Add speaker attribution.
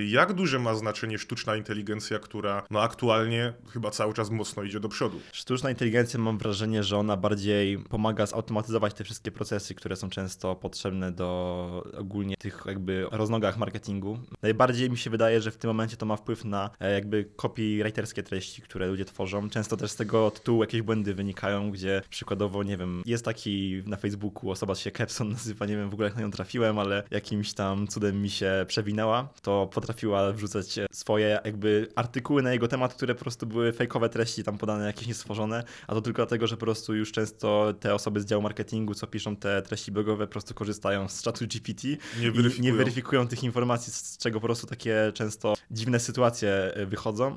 Speaker 1: Jak duże ma znaczenie sztuczna inteligencja, która no aktualnie chyba cały czas mocno idzie do przodu? Sztuczna inteligencja mam wrażenie, że ona bardziej pomaga zautomatyzować te wszystkie procesy, które
Speaker 2: są często potrzebne do ogólnie tych jakby roznogach marketingu. Najbardziej mi się wydaje, że w tym momencie to ma wpływ na e, jakby copywriterskie treści, które ludzie tworzą. Często też z tego tytułu jakieś błędy wynikają, gdzie przykładowo, nie wiem, jest taki na Facebooku osoba się Kepson nazywa, nie wiem w ogóle jak na nią trafiłem, ale jakimś tam cudem mi się przewinęła, to pod potrafiła wrzucać e, swoje jakby artykuły na jego temat, które po prostu były fejkowe treści tam podane, jakieś niestworzone, a to tylko dlatego, że po prostu już często te osoby z działu marketingu, co piszą te treści blogowe, po prostu korzystają z czatu GPT nie i nie weryfikują tych informacji, z czego po prostu takie często dziwne sytuacje e, wychodzą,